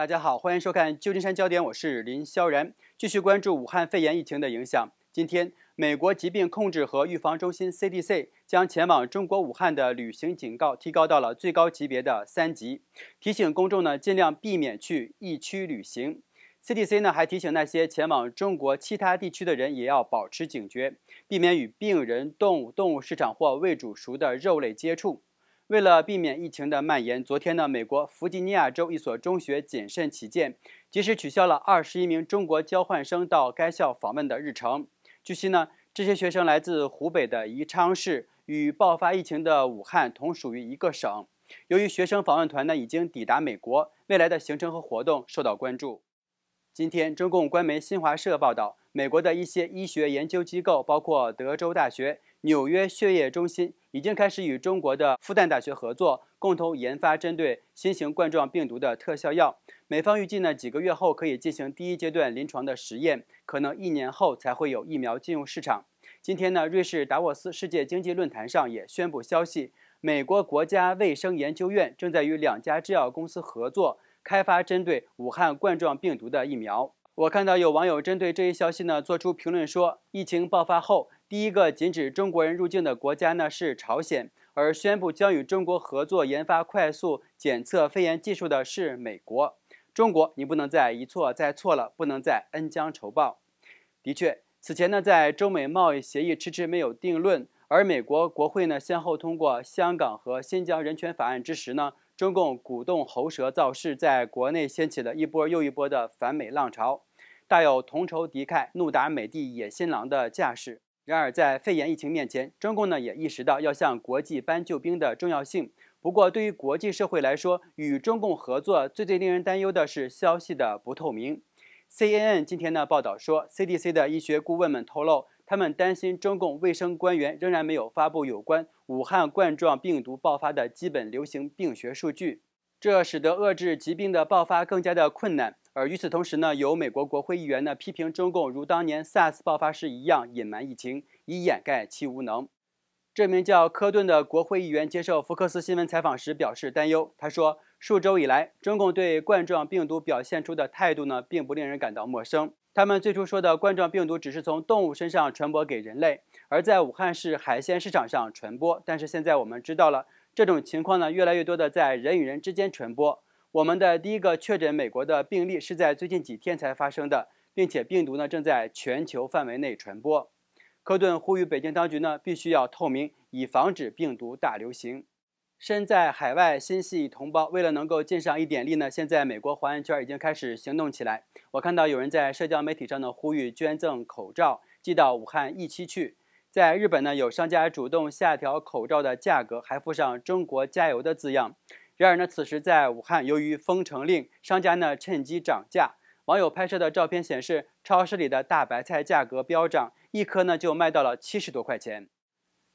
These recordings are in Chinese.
大家好，欢迎收看《旧金山焦点》，我是林萧然，继续关注武汉肺炎疫情的影响。今天，美国疾病控制和预防中心 CDC 将前往中国武汉的旅行警告提高到了最高级别的三级，提醒公众呢尽量避免去疫区旅行。CDC 呢还提醒那些前往中国其他地区的人也要保持警觉，避免与病人动物、动物市场或未煮熟的肉类接触。为了避免疫情的蔓延，昨天呢，美国弗吉尼亚州一所中学谨慎起见，及时取消了二十一名中国交换生到该校访问的日程。据悉呢，这些学生来自湖北的宜昌市，与爆发疫情的武汉同属于一个省。由于学生访问团呢已经抵达美国，未来的行程和活动受到关注。今天，中共官媒新华社报道，美国的一些医学研究机构，包括德州大学、纽约血液中心，已经开始与中国的复旦大学合作，共同研发针对新型冠状病毒的特效药。美方预计呢，几个月后可以进行第一阶段临床的实验，可能一年后才会有疫苗进入市场。今天呢，瑞士达沃斯世界经济论坛上也宣布消息，美国国家卫生研究院正在与两家制药公司合作。开发针对武汉冠状病毒的疫苗。我看到有网友针对这一消息呢，做出评论说：疫情爆发后，第一个禁止中国人入境的国家呢是朝鲜，而宣布将与中国合作研发快速检测肺炎技术的是美国。中国，你不能再一错再错了，不能再恩将仇报。的确，此前呢，在中美贸易协议迟迟没有定论，而美国国会呢先后通过香港和新疆人权法案之时呢。中共鼓动喉舌造势，在国内掀起了一波又一波的反美浪潮，大有同仇敌忾、怒打美帝野心狼的架势。然而，在肺炎疫情面前，中共呢也意识到要向国际搬救兵的重要性。不过，对于国际社会来说，与中共合作最最令人担忧的是消息的不透明。C N N 今天呢报道说，C D C 的医学顾问们透露。他们担心中共卫生官员仍然没有发布有关武汉冠状病毒爆发的基本流行病学数据，这使得遏制疾病的爆发更加的困难。而与此同时呢，有美国国会议员呢批评中共如当年 SARS 爆发时一样隐瞒疫情，以掩盖其无能。这名叫科顿的国会议员接受福克斯新闻采访时表示担忧，他说：“数周以来，中共对冠状病毒表现出的态度呢，并不令人感到陌生。”他们最初说的冠状病毒只是从动物身上传播给人类，而在武汉市海鲜市场上传播。但是现在我们知道了，这种情况呢越来越多的在人与人之间传播。我们的第一个确诊美国的病例是在最近几天才发生的，并且病毒呢正在全球范围内传播。科顿呼吁北京当局呢必须要透明，以防止病毒大流行。身在海外，心系同胞。为了能够尽上一点力呢，现在美国华人圈已经开始行动起来。我看到有人在社交媒体上呢呼吁捐赠口罩，寄到武汉一期去。在日本呢，有商家主动下调口罩的价格，还附上“中国加油”的字样。然而呢，此时在武汉，由于封城令，商家呢趁机涨价。网友拍摄的照片显示，超市里的大白菜价格飙涨，一颗呢就卖到了七十多块钱。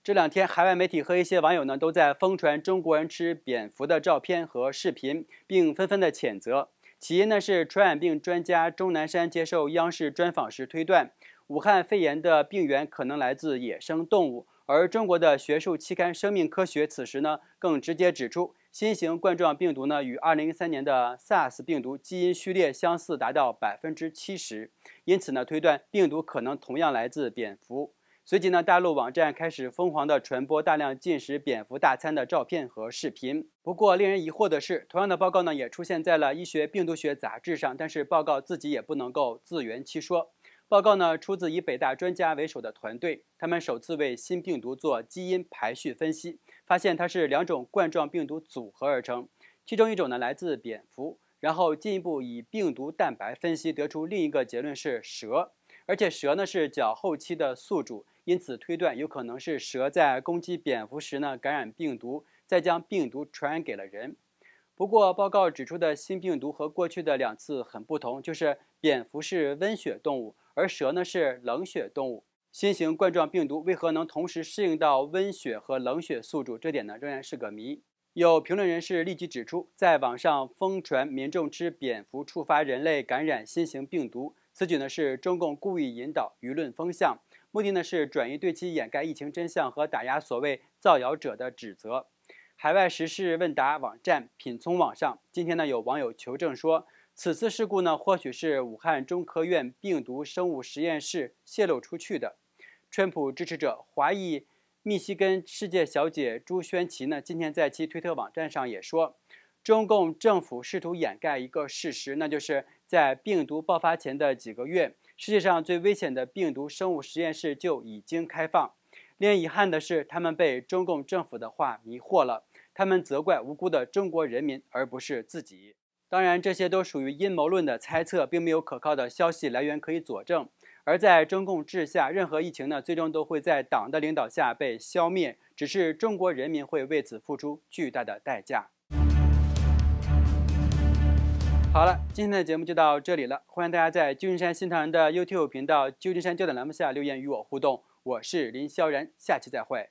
这两天，海外媒体和一些网友呢都在疯传中国人吃蝙蝠的照片和视频，并纷纷的谴责。起因呢是传染病专家钟南山接受央视专访时推断，武汉肺炎的病源可能来自野生动物。而中国的学术期刊《生命科学》此时呢更直接指出，新型冠状病毒呢与2 0 1 3年的 SARS 病毒基因序列相似达到百分之七十，因此呢推断病毒可能同样来自蝙蝠。随即呢，大陆网站开始疯狂地传播大量进食蝙蝠大餐的照片和视频。不过，令人疑惑的是，同样的报告呢，也出现在了《医学病毒学》杂志上。但是，报告自己也不能够自圆其说。报告呢，出自以北大专家为首的团队，他们首次为新病毒做基因排序分析，发现它是两种冠状病毒组合而成，其中一种呢来自蝙蝠，然后进一步以病毒蛋白分析得出另一个结论是蛇，而且蛇呢是较后期的宿主。因此推断，有可能是蛇在攻击蝙蝠时呢感染病毒，再将病毒传染给了人。不过，报告指出的新病毒和过去的两次很不同，就是蝙蝠是温血动物，而蛇呢是冷血动物。新型冠状病毒为何能同时适应到温血和冷血宿主，这点呢仍然是个谜。有评论人士立即指出，在网上疯传民众吃蝙蝠触发人类感染新型病毒。此举呢是中共故意引导舆论风向，目的呢是转移对其掩盖疫情真相和打压所谓造谣者的指责。海外时事问答网站品聪网上，今天呢有网友求证说，此次事故呢或许是武汉中科院病毒生物实验室泄露出去的。川普支持者、华裔密西根世界小姐朱宣琪呢今天在其推特网站上也说，中共政府试图掩盖一个事实，那就是。在病毒爆发前的几个月，世界上最危险的病毒生物实验室就已经开放。令人遗憾的是，他们被中共政府的话迷惑了，他们责怪无辜的中国人民，而不是自己。当然，这些都属于阴谋论的猜测，并没有可靠的消息来源可以佐证。而在中共治下，任何疫情呢，最终都会在党的领导下被消灭，只是中国人民会为此付出巨大的代价。好了，今天的节目就到这里了。欢迎大家在《旧金山新唐人》的 YouTube 频道“旧金山焦点”栏目下留言与我互动。我是林萧然，下期再会。